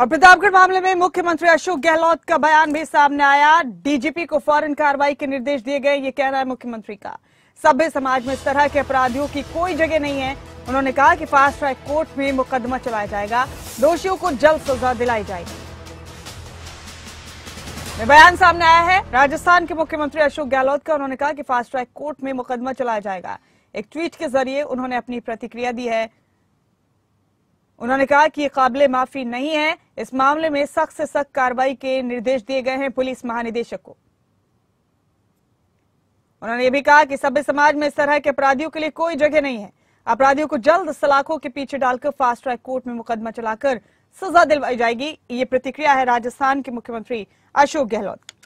और प्रतापगढ़ मामले में मुख्यमंत्री अशोक गहलोत का बयान भी सामने आया डीजीपी को फौरन कार्रवाई के निर्देश दिए गए ये कहना है मुख्यमंत्री का सभ्य समाज में इस तरह के अपराधियों की कोई जगह नहीं है उन्होंने कहा कि फास्ट ट्रैक कोर्ट में मुकदमा चलाया जाएगा दोषियों को जल्द सजा दिलाई जाएगी बयान सामने आया है राजस्थान के मुख्यमंत्री अशोक गहलोत का उन्होंने कहा कि फास्ट ट्रैक कोर्ट में मुकदमा चलाया जाएगा एक ट्वीट के जरिए उन्होंने अपनी प्रतिक्रिया दी है उन्होंने कहा कि ये काबिल माफी नहीं है इस मामले में सख्त से सख्त कार्रवाई के निर्देश दिए गए हैं पुलिस महानिदेशक को उन्होंने ये भी कहा कि सभ्य समाज में इस तरह के अपराधियों के लिए कोई जगह नहीं है अपराधियों को जल्द सलाखों के पीछे डालकर फास्ट ट्रैक कोर्ट में मुकदमा चलाकर सजा दिलवाई जाएगी ये प्रतिक्रिया है राजस्थान के मुख्यमंत्री अशोक गहलोत